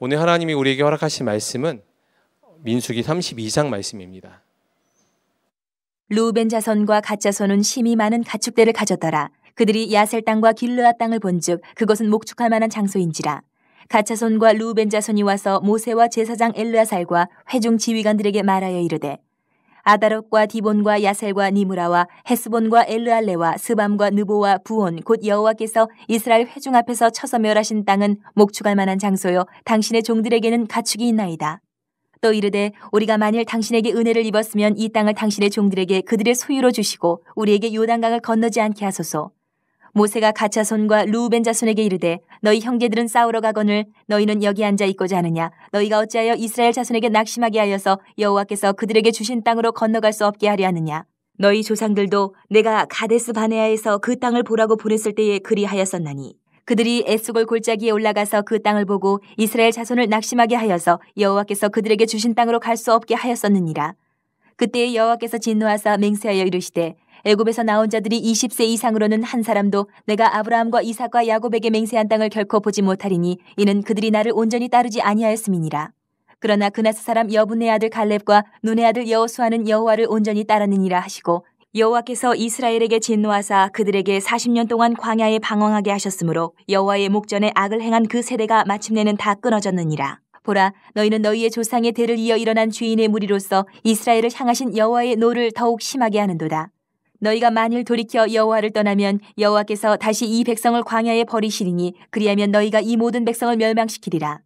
오늘 하나님이 우리에게 허락하신 말씀은 민수기 32장 말씀입니다. 루벤 자손과 갓 자손은 심이 많은 가축대를 가졌더라. 그들이 야셀 땅과 길르아 땅을 본즉 그것은 목축할 만한 장소인지라. 갓 자손과 루벤 자손이 와서 모세와 제사장 엘르아살과 회중 지휘관들에게 말하여 이르되 아다롭과 디본과 야셀과 니무라와 헤스본과 엘르알레와 스밤과 느보와 부온 곧 여호와께서 이스라엘 회중 앞에서 쳐서 멸하신 땅은 목축할 만한 장소요 당신의 종들에게는 가축이 있나이다. 또 이르되 우리가 만일 당신에게 은혜를 입었으면 이 땅을 당신의 종들에게 그들의 소유로 주시고 우리에게 요단강을 건너지 않게 하소서. 모세가 가차손과 루우벤 자손에게 이르되 너희 형제들은 싸우러 가거늘 너희는 여기 앉아 있고자 하느냐 너희가 어찌하여 이스라엘 자손에게 낙심하게 하여서 여호와께서 그들에게 주신 땅으로 건너갈 수 없게 하려 하느냐 너희 조상들도 내가 가데스 바네아에서 그 땅을 보라고 보냈을 때에 그리하였었나니 그들이 에스골 골짜기에 올라가서 그 땅을 보고 이스라엘 자손을 낙심하게 하여서 여호와께서 그들에게 주신 땅으로 갈 수 없게 하였었느니라 그때에 여호와께서 진노하사 맹세하여 이르시되 애굽에서 나온 자들이 20세 이상으로는 한 사람도 내가 아브라함과 이삭과 야곱에게 맹세한 땅을 결코 보지 못하리니 이는 그들이 나를 온전히 따르지 아니하였음이니라. 그러나 그나스 사람 여분의 아들 갈렙과 눈의 아들 여호수아는 여호와를 온전히 따르느니라 하시고 여호와께서 이스라엘에게 진노하사 그들에게 40년 동안 광야에 방황하게 하셨으므로 여호와의 목전에 악을 행한 그 세대가 마침내는 다 끊어졌느니라. 보라 너희는 너희의 조상의 대를 이어 일어난 주인의 무리로서 이스라엘을 향하신 여호와의 노를 더욱 심하게 하는도다. 너희가 만일 돌이켜 여호와를 떠나면 여호와께서 다시 이 백성을 광야에 버리시리니 그리하면 너희가 이 모든 백성을 멸망시키리라.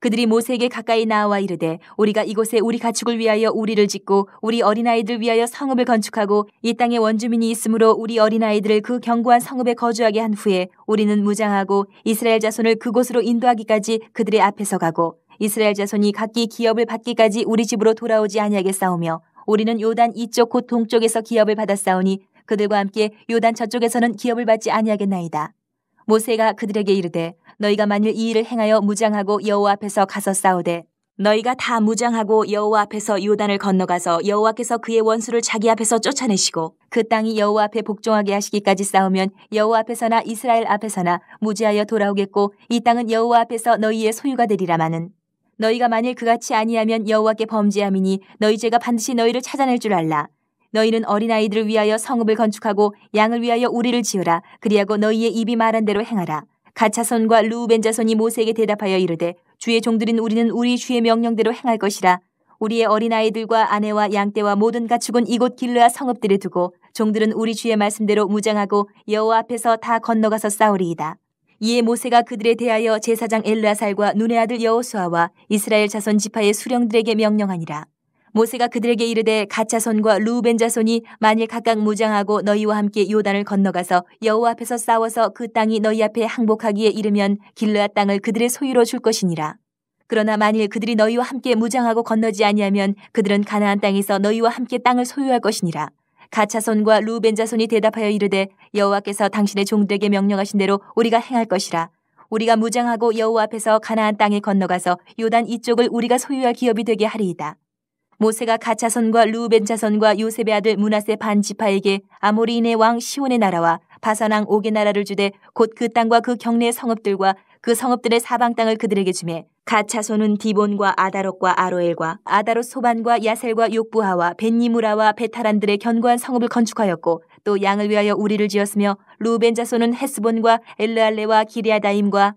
그들이 모세에게 가까이 나와 이르되 우리가 이곳에 우리 가축을 위하여 우리를 짓고 우리 어린아이들 위하여 성읍을 건축하고 이 땅에 원주민이 있으므로 우리 어린아이들을 그 견고한 성읍에 거주하게 한 후에 우리는 무장하고 이스라엘 자손을 그곳으로 인도하기까지 그들의 앞에서 가고 이스라엘 자손이 각기 기업을 받기까지 우리 집으로 돌아오지 아니하게 싸우며 우리는 요단 이쪽 고통 쪽에서 기업을 받았사오니 그들과 함께 요단 저쪽에서는 기업을 받지 아니하겠나이다. 모세가 그들에게 이르되 너희가 만일 이 일을 행하여 무장하고 여호와 앞에서 가서 싸우되 너희가 다 무장하고 여호와 앞에서 요단을 건너가서 여호와께서 그의 원수를 자기 앞에서 쫓아내시고 그 땅이 여호와 앞에 복종하게 하시기까지 싸우면 여호와 앞에서나 이스라엘 앞에서나 무지하여 돌아오겠고 이 땅은 여호와 앞에서 너희의 소유가 되리라마는 너희가 만일 그같이 아니하면 여호와께 범죄함이니 너희 죄가 반드시 너희를 찾아낼 줄 알라. 너희는 어린아이들을 위하여 성읍을 건축하고 양을 위하여 우리를 지으라. 그리하고 너희의 입이 말한 대로 행하라. 가차손과 루우벤 자손이 모세에게 대답하여 이르되 주의 종들인 우리는 우리 주의 명령대로 행할 것이라. 우리의 어린아이들과 아내와 양떼와 모든 가축은 이곳 길르아 성읍들에 두고 종들은 우리 주의 말씀대로 무장하고 여호와 앞에서 다 건너가서 싸우리이다. 이에 모세가 그들에 대하여 제사장 엘라살과 눈의 아들 여호수아와 이스라엘 자손 지파의 수령들에게 명령하니라. 모세가 그들에게 이르되 가차손과 루벤 자손이 만일 각각 무장하고 너희와 함께 요단을 건너가서 여호 앞에서 싸워서 그 땅이 너희 앞에 항복하기에 이르면 길르앗 땅을 그들의 소유로 줄 것이니라. 그러나 만일 그들이 너희와 함께 무장하고 건너지 아니하면 그들은 가나안 땅에서 너희와 함께 땅을 소유할 것이니라. 가차손과 루벤자손이 대답하여 이르되 여호와께서 당신의 종들에게 명령하신 대로 우리가 행할 것이라. 우리가 무장하고 여호와 앞에서 가나안 땅에 건너가서 요단 이쪽을 우리가 소유할 기업이 되게 하리이다. 모세가 가차손과 루벤자손과 요셉의 아들 문하세 반지파에게 아모리인의 왕 시온의 나라와 바산왕 오게 나라를 주되 곧 그 땅과 그 경내의 성읍들과 그 성읍들의 사방 땅을 그들에게 주매 가차소는 디본과 아다롯과 아로엘과 아다롯 소반과 야셀과 욕부하와 벤니무라와 베타란들의 견고한 성읍을 건축하였고 또 양을 위하여 우리를 지었으며 루벤 자소는 헤스본과 엘르알레와 기리아다임과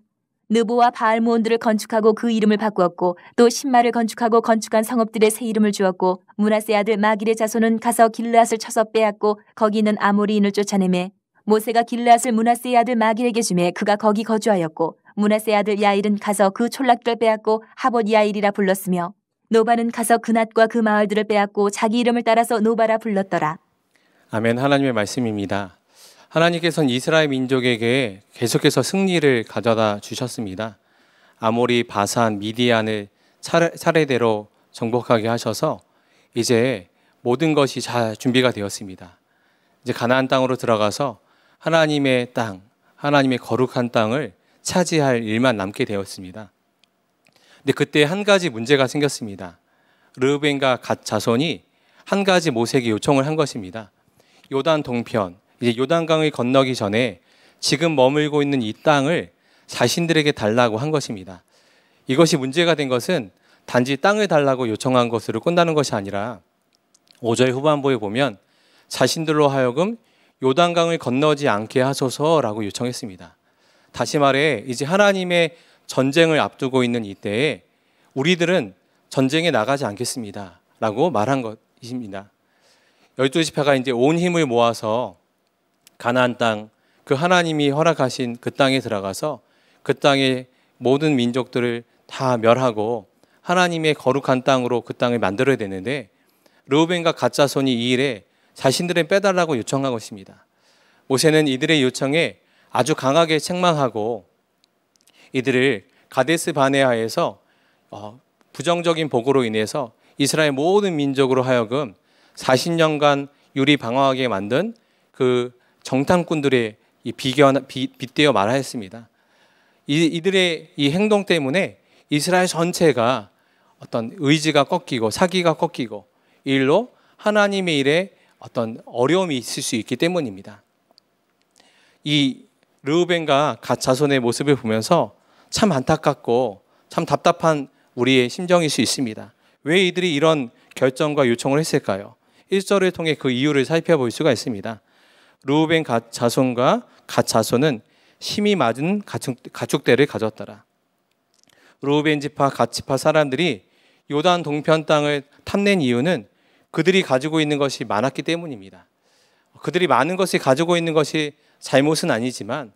느보와 바알무온들을 건축하고 그 이름을 바꾸었고 또 신마를 건축하고 건축한 성읍들의 새 이름을 주었고 문하세 아들 마길의 자손은 가서 길르앗을 쳐서 빼앗고 거기 있는 아모리인을 쫓아내매 모세가 길르앗을 문하세의 아들 마길에게 주매 그가 거기 거주하였고 문하세 아들 야일은 가서 그 촌락들 빼앗고 하봇 야일이라 불렀으며 노바는 가서 그낫과 그 마을들을 빼앗고 자기 이름을 따라서 노바라 불렀더라. 아멘 하나님의 말씀입니다. 하나님께서는 이스라엘 민족에게 계속해서 승리를 가져다 주셨습니다. 아모리, 바산, 미디안을 차례, 대로 정복하게 하셔서 이제 모든 것이 잘 준비가 되었습니다. 이제 가나안 땅으로 들어가서 하나님의 땅, 하나님의 거룩한 땅을 차지할 일만 남게 되었습니다. 근데 그때 한 가지 문제가 생겼습니다. 르벤과 갓 자손이 한 가지 모세에게 요청을 한 것입니다. 요단 동편, 이제 요단강을 건너기 전에 지금 머물고 있는 이 땅을 자신들에게 달라고 한 것입니다. 이것이 문제가 된 것은 단지 땅을 달라고 요청한 것으로 끝나는 것이 아니라 5절 후반부에 보면 자신들로 하여금 요단강을 건너지 않게 하소서라고 요청했습니다. 다시 말해 이제 하나님의 전쟁을 앞두고 있는 이때에 우리들은 전쟁에 나가지 않겠습니다. 라고 말한 것입니다. 열두 지파가 이제 온 힘을 모아서 가나안 땅, 그 하나님이 허락하신 그 땅에 들어가서 그 땅의 모든 민족들을 다 멸하고 하나님의 거룩한 땅으로 그 땅을 만들어야 되는데 르벤과 가짜손이 이 일에 자신들을 빼달라고 요청한 것입니다. 모세는 이들의 요청에 아주 강하게 책망하고 이들을 가데스 바네아에서 어, 부정적인 보고로 인해서 이스라엘 모든 민족으로 하여금 40년간 유리 방황하게 만든 그 정탐꾼들의 비교 빗대어 말하였습니다. 이, 이들의 이 행동 때문에 이스라엘 전체가 어떤 의지가 꺾이고 사기가 꺾이고 일로 하나님의 일에 어떤 어려움이 있을 수 있기 때문입니다. 이 르우벤과 가차손의 모습을 보면서 참 안타깝고 참 답답한 우리의 심정일 수 있습니다. 왜 이들이 이런 결정과 요청을 했을까요? 1절을 통해 그 이유를 살펴볼 수가 있습니다. 루벤 갓 자손과 갓 자손은 심히 맞은 가축, 대를 가졌더라. 루벤 지파 갓 지파 사람들이 요단 동편 땅을 탐낸 이유는 그들이 가지고 있는 것이 많았기 때문입니다. 그들이 많은 것을 가지고 있는 것이 잘못은 아니지만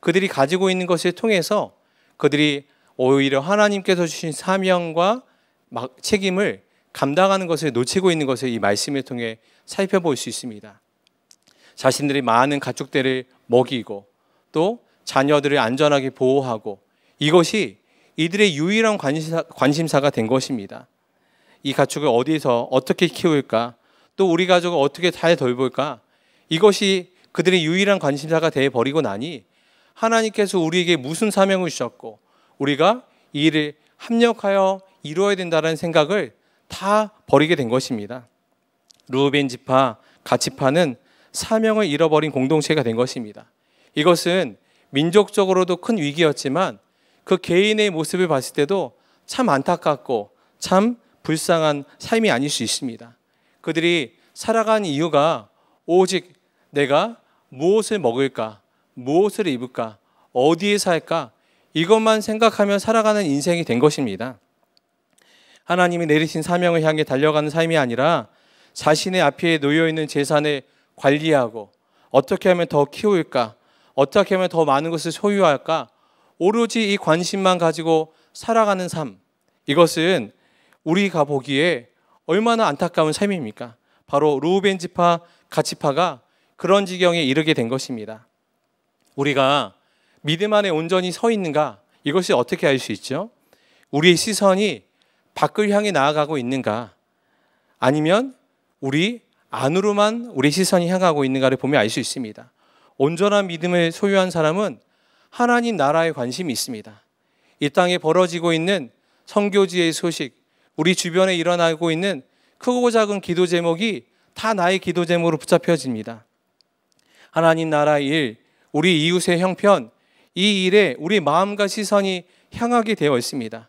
그들이 가지고 있는 것을 통해서 그들이 오히려 하나님께서 주신 사명과 책임을 감당하는 것을 놓치고 있는 것을 이 말씀을 통해 살펴볼 수 있습니다. 자신들이 많은 가축들을 먹이고 또 자녀들을 안전하게 보호하고 이것이 이들의 유일한 관심사, 가된 것입니다. 이 가축을 어디서 어떻게 키울까 또 우리 가족을 어떻게 잘 돌볼까 이것이 그들의 유일한 관심사가 되어 버리고 나니 하나님께서 우리에게 무슨 사명을 주셨고 우리가 이 일을 합력하여 이루어야 된다는 생각을 다 버리게 된 것입니다. 루벤 지파, 가치파는 사명을 잃어버린 공동체가 된 것입니다. 이것은 민족적으로도 큰 위기였지만 그 개인의 모습을 봤을 때도 참 안타깝고 참 불쌍한 삶이 아닐 수 있습니다. 그들이 살아간 이유가 오직 내가 무엇을 먹을까? 무엇을 입을까? 어디에 살까? 이것만 생각하며 살아가는 인생이 된 것입니다. 하나님이 내리신 사명을 향해 달려가는 삶이 아니라 자신의 앞에 놓여 있는 재산을 관리하고 어떻게 하면 더 키울까? 어떻게 하면 더 많은 것을 소유할까? 오로지 이 관심만 가지고 살아가는 삶. 이것은 우리가 보기에 얼마나 안타까운 삶입니까? 바로 루벤 지파 가치파가 그런 지경에 이르게 된 것입니다. 우리가 믿음 안에 온전히 서 있는가? 이것이 어떻게 알 수 있죠? 우리의 시선이 밖을 향해 나아가고 있는가? 아니면 우리 안으로만 우리 시선이 향하고 있는가를 보면 알 수 있습니다. 온전한 믿음을 소유한 사람은 하나님 나라에 관심이 있습니다. 이 땅에 벌어지고 있는 성교지의 소식, 우리 주변에 일어나고 있는 크고 작은 기도 제목이 다 나의 기도 제목으로 붙잡혀집니다. 하나님 나라 일, 우리 이웃의 형편, 이 일에 우리 마음과 시선이 향하게 되어 있습니다.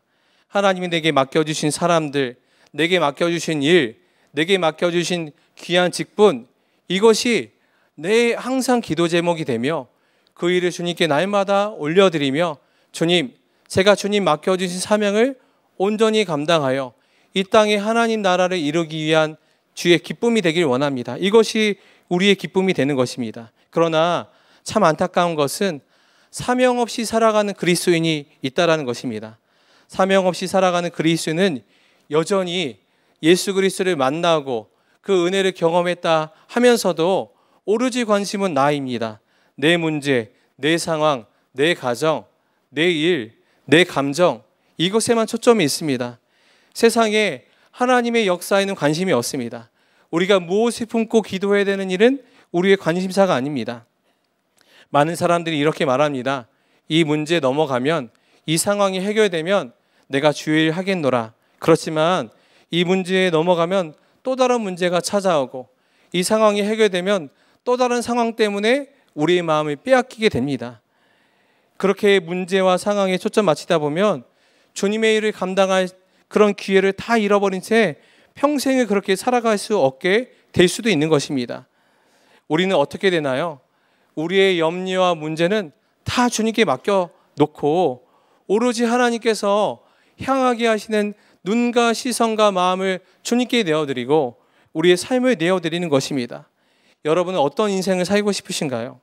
하나님이 내게 맡겨주신 사람들, 내게 맡겨주신 일, 내게 맡겨주신 귀한 직분, 이것이 내 항상 기도 제목이 되며 그 일을 주님께 날마다 올려드리며 주님, 제가 주님 맡겨주신 사명을 온전히 감당하여 이 땅에 하나님 나라를 이루기 위한 주의 기쁨이 되길 원합니다. 이것이 우리의 기쁨이 되는 것입니다. 그러나 참 안타까운 것은 사명 없이 살아가는 그리스도인이 있다라는 것입니다. 사명 없이 살아가는 그리스도는 여전히 예수 그리스도를 만나고 그 은혜를 경험했다 하면서도 오로지 관심은 나입니다. 내 문제, 내 상황, 내 가정, 내 일, 내 감정 이것에만 초점이 있습니다. 세상에 하나님의 역사에는 관심이 없습니다. 우리가 무엇을 품고 기도해야 되는 일은 우리의 관심사가 아닙니다. 많은 사람들이 이렇게 말합니다. 이 문제 넘어가면 이 상황이 해결되면 내가 주일 하겠노라. 그렇지만 이 문제에 넘어가면 또 다른 문제가 찾아오고 이 상황이 해결되면 또 다른 상황 때문에 우리의 마음을 빼앗기게 됩니다. 그렇게 문제와 상황에 초점 맞추다 보면 주님의 일을 감당할 그런 기회를 다 잃어버린 채 평생을 그렇게 살아갈 수 없게 될 수도 있는 것입니다. 우리는 어떻게 되나요? 우리의 염려와 문제는 다 주님께 맡겨 놓고 오로지 하나님께서 향하게 하시는 눈과 시선과 마음을 주님께 내어드리고 우리의 삶을 내어드리는 것입니다. 여러분은 어떤 인생을 살고 싶으신가요?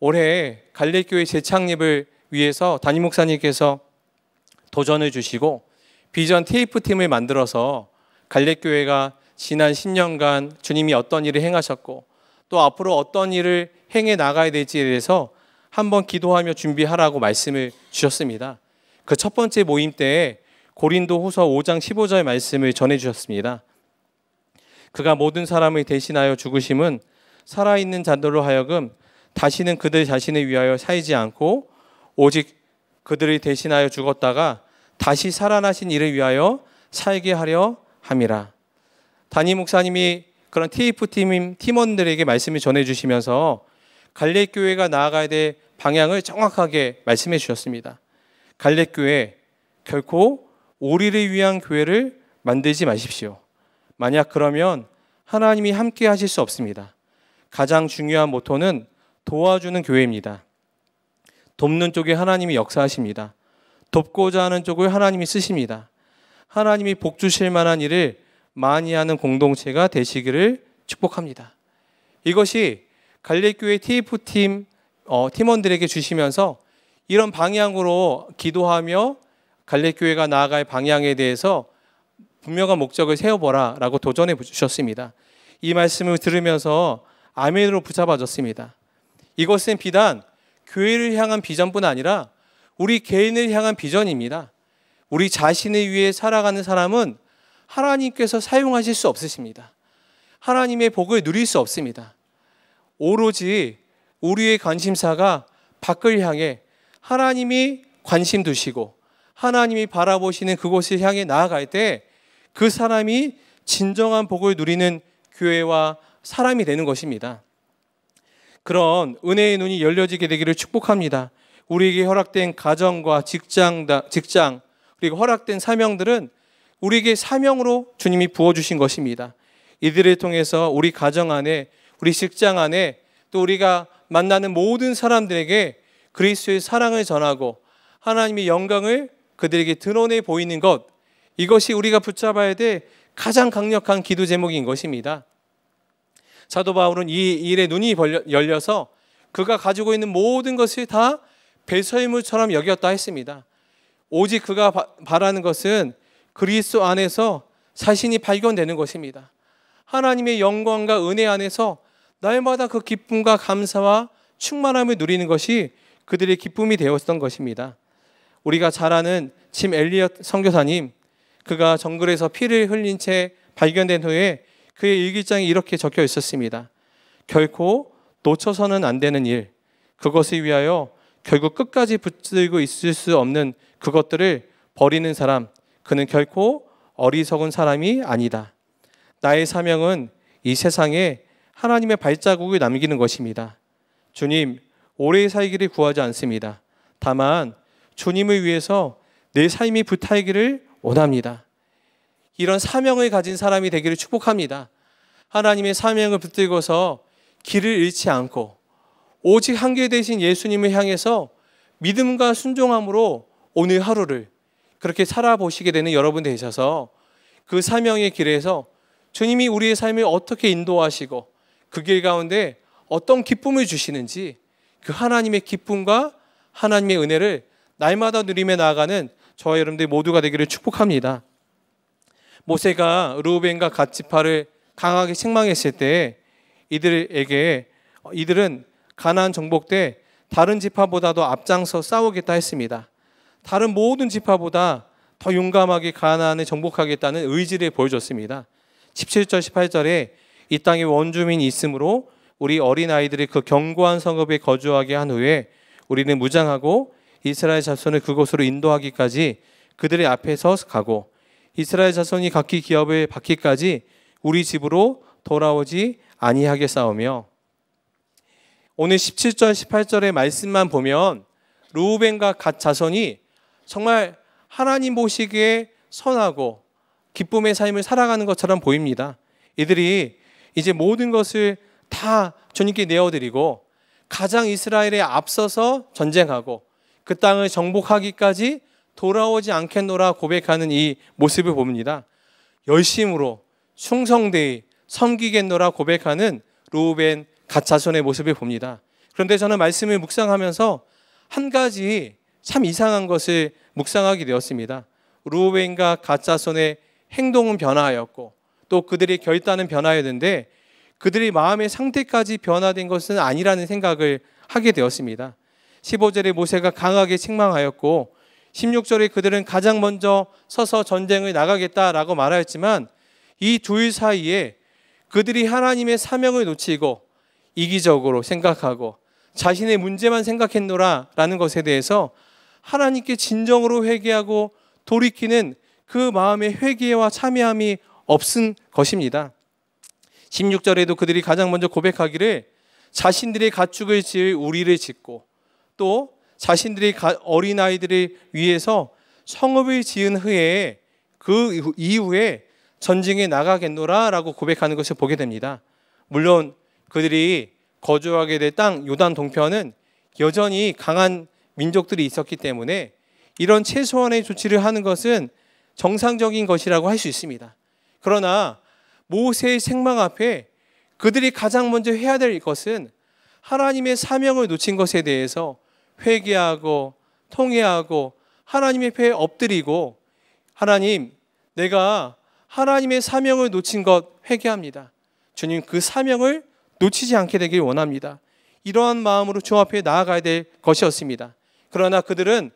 올해 갈래교회 재창립을 위해서 담임 목사님께서 도전을 주시고 비전 테이프 팀을 만들어서 갈래교회가 지난 10년간 주님이 어떤 일을 행하셨고 또 앞으로 어떤 일을 행해 나가야 될지에 대해서 한번 기도하며 준비하라고 말씀을 주셨습니다. 그 첫 번째 모임 때 고린도 후서 5장 15절 말씀을 전해 주셨습니다. 그가 모든 사람을 대신하여 죽으심은 살아있는 자들로 하여금 다시는 그들 자신을 위하여 살지 않고 오직 그들을 대신하여 죽었다가 다시 살아나신 이를 위하여 살게 하려 함이라. 다니 목사님이 그런 TF 팀 팀원들에게 말씀을 전해주시면서 갈래 교회가 나아가야 될 방향을 정확하게 말씀해 주셨습니다. 갈래 교회 결코 오리를 위한 교회를 만들지 마십시오. 만약 그러면 하나님이 함께 하실 수 없습니다. 가장 중요한 모토는 도와주는 교회입니다. 돕는 쪽에 하나님이 역사하십니다. 돕고자 하는 쪽을 하나님이 쓰십니다. 하나님이 복 주실 만한 일을 많이 하는 공동체가 되시기를 축복합니다. 이것이 갈래교회 TF팀 어, 팀원들에게 주시면서 이런 방향으로 기도하며 갈래교회가 나아갈 방향에 대해서 분명한 목적을 세워보라 라고 도전해 주셨습니다. 이 말씀을 들으면서 아멘으로 붙잡아졌습니다. 이것은 비단 교회를 향한 비전뿐 아니라 우리 개인을 향한 비전입니다. 우리 자신을 위해 살아가는 사람은 하나님께서 사용하실 수 없으십니다. 하나님의 복을 누릴 수 없습니다. 오로지 우리의 관심사가 밖을 향해 하나님이 관심 두시고 하나님이 바라보시는 그곳을 향해 나아갈 때 그 사람이 진정한 복을 누리는 교회와 사람이 되는 것입니다. 그런 은혜의 눈이 열려지게 되기를 축복합니다. 우리에게 허락된 가정과 직장, 직장, 그리고 허락된 사명들은 우리에게 사명으로 주님이 부어주신 것입니다. 이들을 통해서 우리 가정 안에, 우리 직장 안에, 또 우리가 만나는 모든 사람들에게 그리스의 사랑을 전하고 하나님의 영광을 그들에게 드러내 보이는 것, 이것이 우리가 붙잡아야 될 가장 강력한 기도 제목인 것입니다. 사도 바울은 이 일에 눈이 열려서 그가 가지고 있는 모든 것을 다 배설물처럼 여겼다 했습니다. 오직 그가 바라는 것은 그리스 안에서 자신이 발견되는 것입니다. 하나님의 영광과 은혜 안에서 날마다 그 기쁨과 감사와 충만함을 누리는 것이 그들의 기쁨이 되었던 것입니다. 우리가 잘 아는 짐 엘리엇 선교사님 그가 정글에서 피를 흘린 채 발견된 후에 그의 일기장에 이렇게 적혀 있었습니다. 결코 놓쳐서는 안 되는 일 그것을 위하여 결국 끝까지 붙들고 있을 수 없는 그것들을 버리는 사람 그는 결코 어리석은 사람이 아니다. 나의 사명은 이 세상에 하나님의 발자국을 남기는 것입니다. 주님, 오래 살기를 구하지 않습니다. 다만 주님을 위해서 내 삶이 불타기를 원합니다. 이런 사명을 가진 사람이 되기를 축복합니다. 하나님의 사명을 붙들고서 길을 잃지 않고 오직 한길 대신 예수님을 향해서 믿음과 순종함으로 오늘 하루를 그렇게 살아보시게 되는 여러분 되셔서 그 사명의 길에서 주님이 우리의 삶을 어떻게 인도하시고 그 길 가운데 어떤 기쁨을 주시는지 그 하나님의 기쁨과 하나님의 은혜를 날마다 누리며 나아가는 저와 여러분들 모두가 되기를 축복합니다. 모세가 르우벤과 갓지파를 강하게 책망했을 때 이들에게 이들은 가나안 정복 때 다른 지파보다도 앞장서 싸우겠다 했습니다. 다른 모든 지파보다 더 용감하게 가나안을 정복하겠다는 의지를 보여줬습니다. 17절 18절에 이 땅에 원주민이 있으므로 우리 어린 아이들이 그 견고한 성읍에 거주하게 한 후에 우리는 무장하고 이스라엘 자손을 그곳으로 인도하기까지 그들의 앞에서 가고 이스라엘 자손이 각기 기업을 받기까지 우리 집으로 돌아오지 아니하게 싸우며 오늘 17절 18절의 말씀만 보면 루우벤과 갓 자손이 정말 하나님 보시기에 선하고 기쁨의 삶을 살아가는 것처럼 보입니다. 이들이 이제 모든 것을 다 주님께 내어드리고 가장 이스라엘에 앞서서 전쟁하고 그 땅을 정복하기까지 돌아오지 않겠노라 고백하는 이 모습을 봅니다. 열심으로 충성되이 섬기겠노라 고백하는 루벤 갓자손의 모습을 봅니다. 그런데 저는 말씀을 묵상하면서 한 가지 참 이상한 것을 묵상하게 되었습니다. 루벤과 가짜손의 행동은 변화하였고 또 그들의 결단은 변화였는데 그들의 마음의 상태까지 변화된 것은 아니라는 생각을 하게 되었습니다. 15절에 모세가 강하게 책망하였고 16절에 그들은 가장 먼저 서서 전쟁을 나가겠다라고 말하였지만 이 둘 사이에 그들이 하나님의 사명을 놓치고 이기적으로 생각하고 자신의 문제만 생각했노라라는 것에 대해서 하나님께 진정으로 회개하고 돌이키는 그 마음의 회개와 참여함이 없은 것입니다. 16절에도 그들이 가장 먼저 고백하기를 자신들의 가축을 지을 우리를 짓고 또 자신들의 어린아이들을 위해서 성읍을 지은 후에 그 이후에 전쟁에 나가겠노라 라고 고백하는 것을 보게 됩니다. 물론 그들이 거주하게 될 땅 요단 동편은 여전히 강한 민족들이 있었기 때문에 이런 최소한의 조치를 하는 것은 정상적인 것이라고 할 수 있습니다. 그러나 모세의 생망 앞에 그들이 가장 먼저 해야 될 것은 하나님의 사명을 놓친 것에 대해서 회개하고 통회하고 하나님 앞에 엎드리고 하나님 내가 하나님의 사명을 놓친 것 회개합니다. 주님 그 사명을 놓치지 않게 되길 원합니다. 이러한 마음으로 주 앞에 나아가야 될 것이었습니다. 그러나 그들은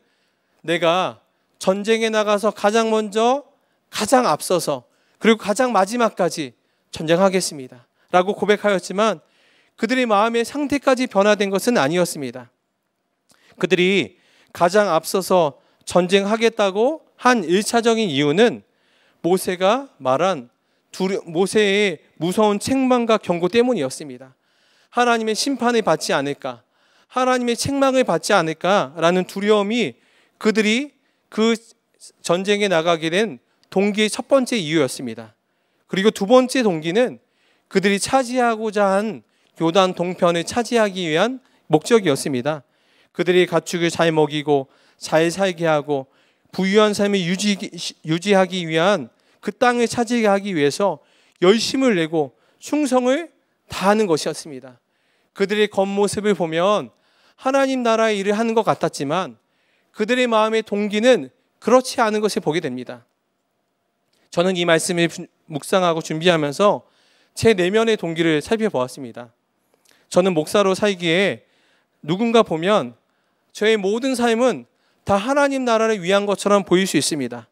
내가 전쟁에 나가서 가장 먼저 가장 앞서서 그리고 가장 마지막까지 전쟁하겠습니다. 라고 고백하였지만 그들의 마음의 상태까지 변화된 것은 아니었습니다. 그들이 가장 앞서서 전쟁하겠다고 한 1차적인 이유는 모세가 말한 두려, 모세의 무서운 책망과 경고 때문이었습니다. 하나님의 심판을 받지 않을까. 하나님의 책망을 받지 않을까라는 두려움이 그들이 그 전쟁에 나가게 된 동기의 첫 번째 이유였습니다. 그리고 두 번째 동기는 그들이 차지하고자 한 요단 동편을 차지하기 위한 목적이었습니다. 그들이 가축을 잘 먹이고 잘 살게 하고 부유한 삶을 유지, 유지하기 위한 그 땅을 차지하기 위해서 열심을 내고 충성을 다하는 것이었습니다. 그들의 겉모습을 보면 하나님 나라의 일을 하는 것 같았지만 그들의 마음의 동기는 그렇지 않은 것을 보게 됩니다. 저는 이 말씀을 묵상하고 준비하면서 제 내면의 동기를 살펴보았습니다. 저는 목사로 살기에 누군가 보면 저의 모든 삶은 다 하나님 나라를 위한 것처럼 보일 수 있습니다.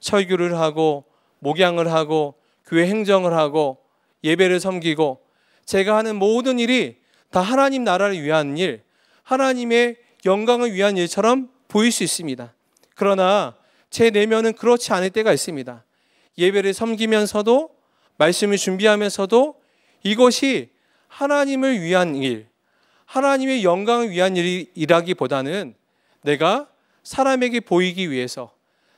설교를 하고 목양을 하고 교회 행정을 하고 예배를 섬기고 제가 하는 모든 일이 다 하나님 나라를 위한 일, 하나님의 영광을 위한 일처럼 보일 수 있습니다. 그러나 제 내면은 그렇지 않을 때가 있습니다. 예배를 섬기면서도 말씀을 준비하면서도 이것이 하나님을 위한 일, 하나님의 영광을 위한 일이라기보다는 내가 사람에게 보이기 위해서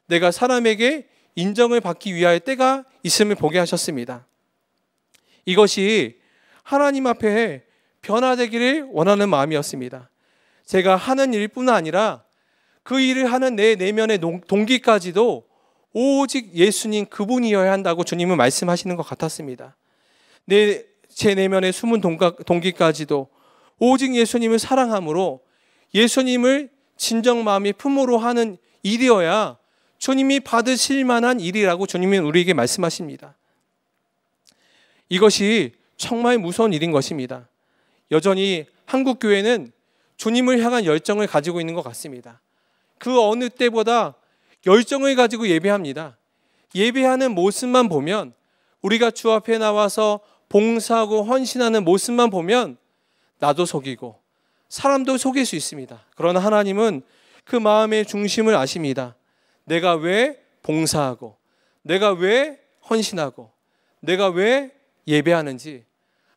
내가 사람에게 인정을 받기 위하여 때가 있음을 보게 하셨습니다. 이것이 하나님 앞에 변화되기를 원하는 마음이었습니다. 제가 하는 일뿐 아니라 그 일을 하는 내 내면의 동기까지도 오직 예수님 그분이어야 한다고 주님은 말씀하시는 것 같았습니다. 내, 제 내면의 숨은 동기까지도 오직 예수님을 사랑함으로 예수님을 진정 마음이 품으로 하는 일이어야 주님이 받으실 만한 일이라고 주님은 우리에게 말씀하십니다. 이것이 정말 무서운 일인 것입니다. 여전히 한국 교회는 주님을 향한 열정을 가지고 있는 것 같습니다. 그 어느 때보다 열정을 가지고 예배합니다. 예배하는 모습만 보면 우리가 주 앞에 나와서 봉사하고 헌신하는 모습만 보면 나도 속이고 사람도 속일 수 있습니다. 그러나 하나님은 그 마음의 중심을 아십니다. 내가 왜 봉사하고 내가 왜 헌신하고 내가 왜 예배하는지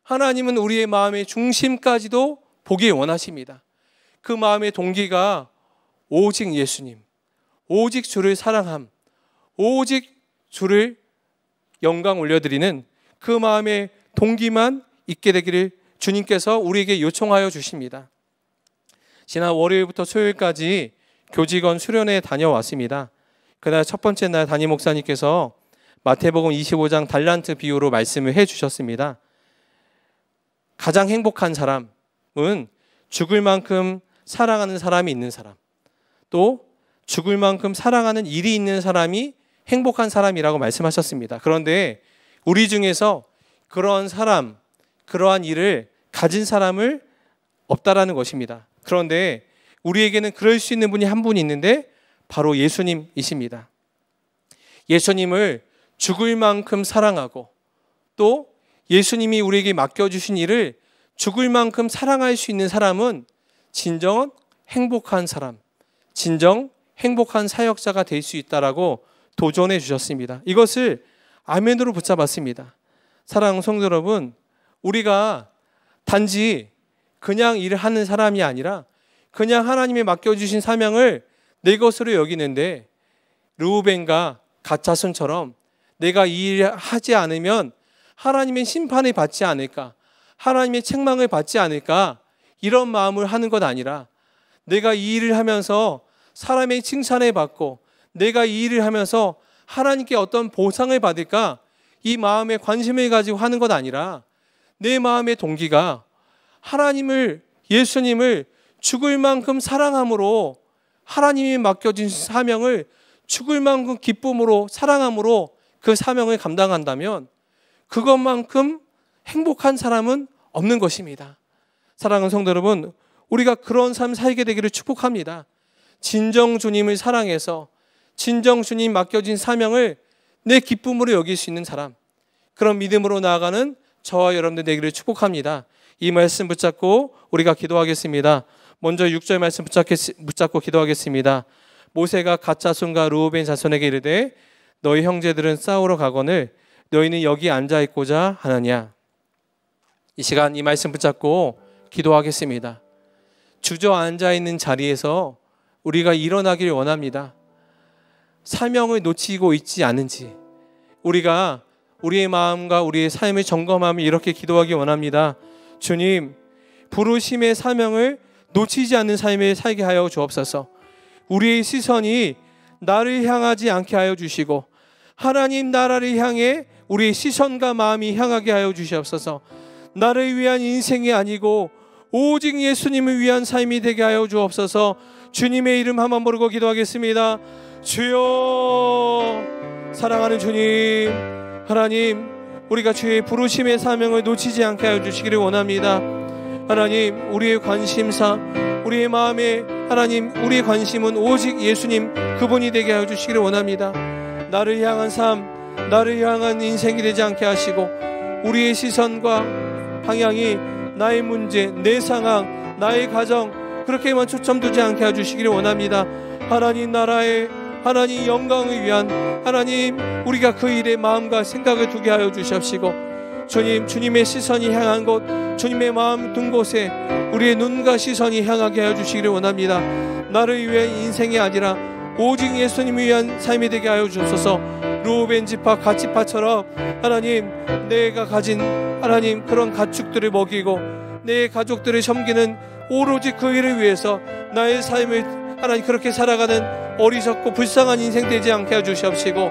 하나님은 우리의 마음의 중심까지도 보기 원하십니다. 그 마음의 동기가 오직 예수님, 오직 주를 사랑함, 오직 주를 영광 올려드리는 그 마음의 동기만 있게 되기를 주님께서 우리에게 요청하여 주십니다. 지난 월요일부터 수요일까지 교직원 수련회에 다녀왔습니다. 그날 첫 번째 날 담임 목사님께서 마태복음 25장 달란트 비유로 말씀을 해 주셨습니다. 가장 행복한 사람은 죽을 만큼 사랑하는 사람이 있는 사람, 또 죽을 만큼 사랑하는 일이 있는 사람이 행복한 사람이라고 말씀하셨습니다. 그런데 우리 중에서 그러한 사람, 그러한 일을 가진 사람을 없다라는 것입니다. 그런데 우리에게는 그럴 수 있는 분이 한 분이 있는데 바로 예수님이십니다. 예수님을 죽을 만큼 사랑하고 또 예수님이 우리에게 맡겨주신 일을 죽을 만큼 사랑할 수 있는 사람은 진정은 행복한 사람, 진정 행복한 사역자가 될 수 있다라고 도전해 주셨습니다. 이것을 아멘으로 붙잡았습니다. 사랑 성도 여러분, 우리가 단지 그냥 일을 하는 사람이 아니라 그냥 하나님이 맡겨주신 사명을 내 것으로 여기는데 르우벤과 가차손처럼 내가 이 일을 하지 않으면 하나님의 심판을 받지 않을까, 하나님의 책망을 받지 않을까 이런 마음을 하는 것 아니라 내가 이 일을 하면서 사람의 칭찬을 받고 내가 이 일을 하면서 하나님께 어떤 보상을 받을까 이 마음에 관심을 가지고 하는 것 아니라 내 마음의 동기가 하나님을 예수님을 죽을 만큼 사랑함으로 하나님이 맡겨진 사명을 죽을 만큼 기쁨으로 사랑함으로 그 사명을 감당한다면 그것만큼 행복한 사람은 없는 것입니다. 사랑하는 성도 여러분, 우리가 그런 삶 살게 되기를 축복합니다. 진정 주님을 사랑해서 진정 주님 맡겨진 사명을 내 기쁨으로 여길 수 있는 사람, 그런 믿음으로 나아가는 저와 여러분들 되기를 축복합니다. 이 말씀 붙잡고 우리가 기도하겠습니다. 먼저 6절 말씀 붙잡고 기도하겠습니다. 모세가 가짜손과 루오벤 자손에게 이르되 너희 형제들은 싸우러 가거늘 너희는 여기 앉아 있고자 하느냐. 이 시간 이 말씀 붙잡고 기도하겠습니다. 주저앉아 있는 자리에서 우리가 일어나길 원합니다. 사명을 놓치고 있지 않은지 우리가 우리의 마음과 우리의 삶을 점검하며 이렇게 기도하기 원합니다. 주님, 부르심의 사명을 놓치지 않는 삶을 살게 하여 주옵소서. 우리의 시선이 나를 향하지 않게 하여 주시고 하나님 나라를 향해 우리의 시선과 마음이 향하게 하여 주시옵소서. 나를 위한 인생이 아니고 오직 예수님을 위한 삶이 되게 하여 주옵소서. 주님의 이름 한번 부르고 기도하겠습니다. 주여 사랑하는 주님 하나님 우리가 주의 부르심의 사명을 놓치지 않게 하여 주시기를 원합니다. 하나님 우리의 관심사 우리의 마음에 하나님 우리의 관심은 오직 예수님 그분이 되게 하여 주시기를 원합니다. 나를 향한 삶 나를 향한 인생이 되지 않게 하시고 우리의 시선과 방향이 나의 문제, 내 상황, 나의 가정 그렇게만 초점 두지 않게 해주시기를 원합니다. 하나님 나라의 하나님 영광을 위한 하나님 우리가 그 일에 마음과 생각을 두게 하여 주시옵시고 주님 주님의 시선이 향한 곳 주님의 마음 둔 곳에 우리의 눈과 시선이 향하게 하여 주시기를 원합니다. 나를 위한 인생이 아니라 오직 예수님을 위한 삶이 되게 하여 주옵소서. 루벤 지파 가치파처럼 하나님 내가 가진 하나님 그런 가축들을 먹이고 내 가족들을 섬기는 오로지 그 일을 위해서 나의 삶을 하나님 그렇게 살아가는 어리석고 불쌍한 인생 되지 않게 해주시옵시고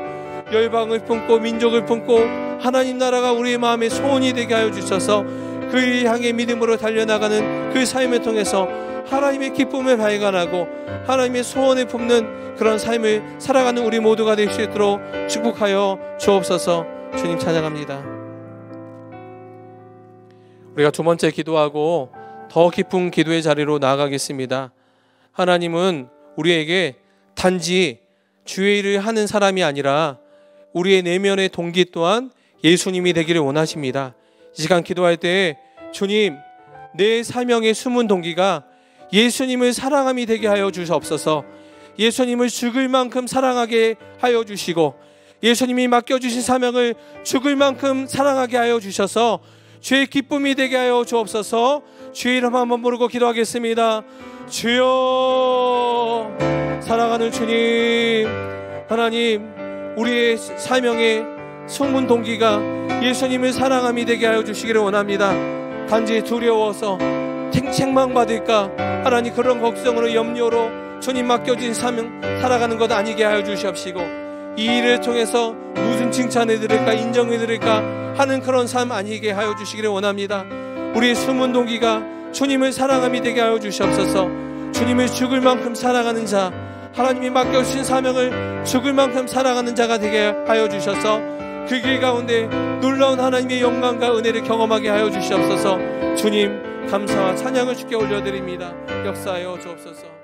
열방을 품고 민족을 품고 하나님 나라가 우리의 마음에 소원이 되게 하여 주셔서 그의 향해 믿음으로 달려나가는 그 삶을 통해서 하나님의 기쁨을 발견하고 하나님의 소원을 품는 그런 삶을 살아가는 우리 모두가 될 수 있도록 축복하여 주옵소서 주님 찾아갑니다. 우리가 두 번째 기도하고 더 깊은 기도의 자리로 나아가겠습니다. 하나님은 우리에게 단지 주의 일을 하는 사람이 아니라 우리의 내면의 동기 또한 예수님이 되기를 원하십니다. 이 시간 기도할 때 주님, 내 사명의 숨은 동기가 예수님을 사랑함이 되게 하여 주시옵소서. 예수님을 죽을 만큼 사랑하게 하여 주시고 예수님이 맡겨주신 사명을 죽을 만큼 사랑하게 하여 주셔서 주의 기쁨이 되게 하여 주옵소서 주의 이름 한번 부르고 기도하겠습니다. 주여 사랑하는 주님 하나님 우리의 사명의 성문 동기가 예수님을 사랑함이 되게 하여 주시기를 원합니다. 단지 두려워서 책만받을까 하나님 그런 걱정으로 염려로 주님 맡겨진 사명 살아가는 것 아니게 하여 주시옵시고 이 일을 통해서 무슨 칭찬해 드릴까 인정해 드릴까 하는 그런 삶 아니게 하여 주시기를 원합니다 우리의 숨은 동기가 주님을 사랑함이 되게 하여 주시옵소서 주님을 죽을 만큼 사랑하는 자 하나님이 맡겨주신 사명을 죽을 만큼 사랑하는 자가 되게 하여 주셔서 그 길 가운데 놀라운 하나님의 영광과 은혜를 경험하게 하여 주시옵소서 주님 감사와 찬양을 주께 올려드립니다. 역사하여 주옵소서.